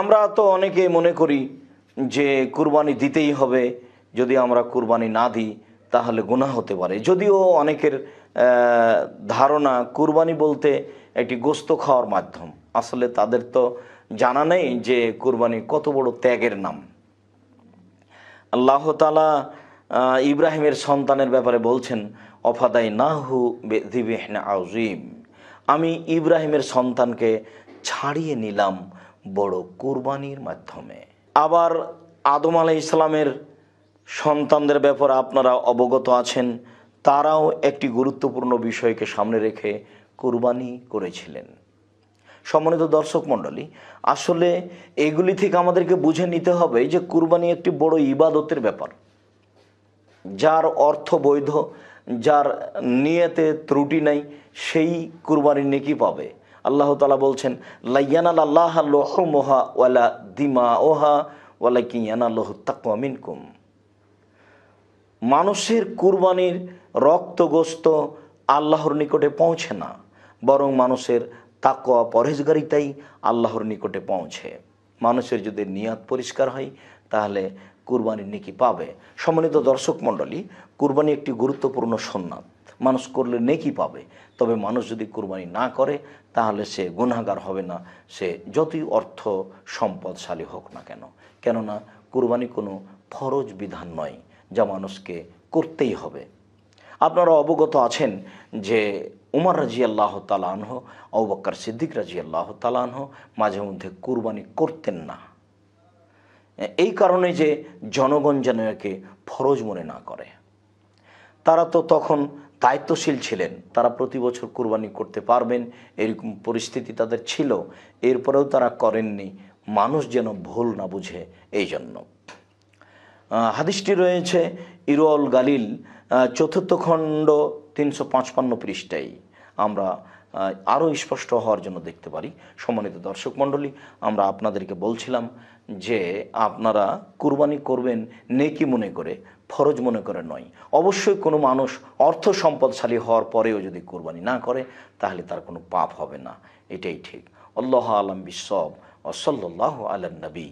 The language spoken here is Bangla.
আমরা তো অনেকে মনে করি যে কুরবানি দিতেই হবে যদি আমরা কুরবানি না দিই তাহলে গুণা হতে পারে যদিও অনেকের ধারণা কুরবানি বলতে একটি গোস্ত খাওয়ার মাধ্যম আসলে তাদের তো জানা নেই যে কুরবানি কত বড় ত্যাগের নাম আল্লাহ তালা ইব্রাহিমের সন্তানের ব্যাপারে বলছেন অফাদাই নাহু বেদিবিহনা আউজিম আমি ইব্রাহিমের সন্তানকে ছাড়িয়ে নিলাম বড় কুরবানির মাধ্যমে আবার আদম আলাই ইসলামের সন্তানদের ব্যাপারে আপনারা অবগত আছেন তারাও একটি গুরুত্বপূর্ণ বিষয়কে সামনে রেখে কুরবানি করেছিলেন সম্মানিত দর্শক মণ্ডলী আসলে এগুলি থেকে আমাদেরকে বুঝে নিতে হবে যে কুরবানি একটি বড় ইবাদতের ব্যাপার যার অর্থ বৈধ যার নিয়েতে ত্রুটি নাই সেই কুরবানির নেকি পাবে আল্লাহ তালা বলছেন দিমা ওহা ওয়ালা মানুষের কুরবানির রক্তগ্রস্ত আল্লাহর নিকটে পৌঁছে না বরং মানুষের তাকোয়া পরহেজগারিতাই আল্লাহর নিকটে পৌঁছে মানুষের যদি নিয়াত পরিষ্কার হয় তাহলে কুরবানির নিকি পাবে সম্মানিত দর্শক মণ্ডলী কুরবানি একটি গুরুত্বপূর্ণ সন্ন্যাত মানুষ করলে নেকি পাবে তবে মানুষ যদি কোরবানি না করে তাহলে সে গুনাগার হবে না সে যতই অর্থ সম্পদশালী হোক না কেন কেননা কোরবানি কোনো ফরজ বিধান নয় যা মানুষকে করতেই হবে আপনারা অবগত আছেন যে উমার রাজি আল্লাহ তালানহ অবক্কর সিদ্দিক রাজি আল্লাহ তালানহ মাঝে মধ্যে কোরবানি করতেন না এই কারণে যে জনগণ যেন একে ফরজ মনে না করে তারা তো তখন দায়িত্বশীল ছিলেন তারা প্রতি বছর কোরবানি করতে পারবেন এরকম পরিস্থিতি তাদের ছিল এরপরেও তারা করেননি মানুষ যেন ভুল না বুঝে এই জন্য হাদিসটি রয়েছে ইরোল গালিল চতুর্থ খণ্ড তিনশো পাঁচপান্ন পৃষ্ঠাই আমরা আরও স্পষ্ট হওয়ার জন্য দেখতে পারি সম্মানিত দর্শক মণ্ডলী আমরা আপনাদেরকে বলছিলাম যে আপনারা কুরবানি করবেন নেকি মনে করে ফরজ মনে করে নয় অবশ্যই কোনো মানুষ অর্থ সম্পদশালী হওয়ার পরেও যদি কোরবানি না করে তাহলে তার কোনো পাপ হবে না এটাই ঠিক আল্লাহ আলম বিসব ওসল্লাহ আলম নবী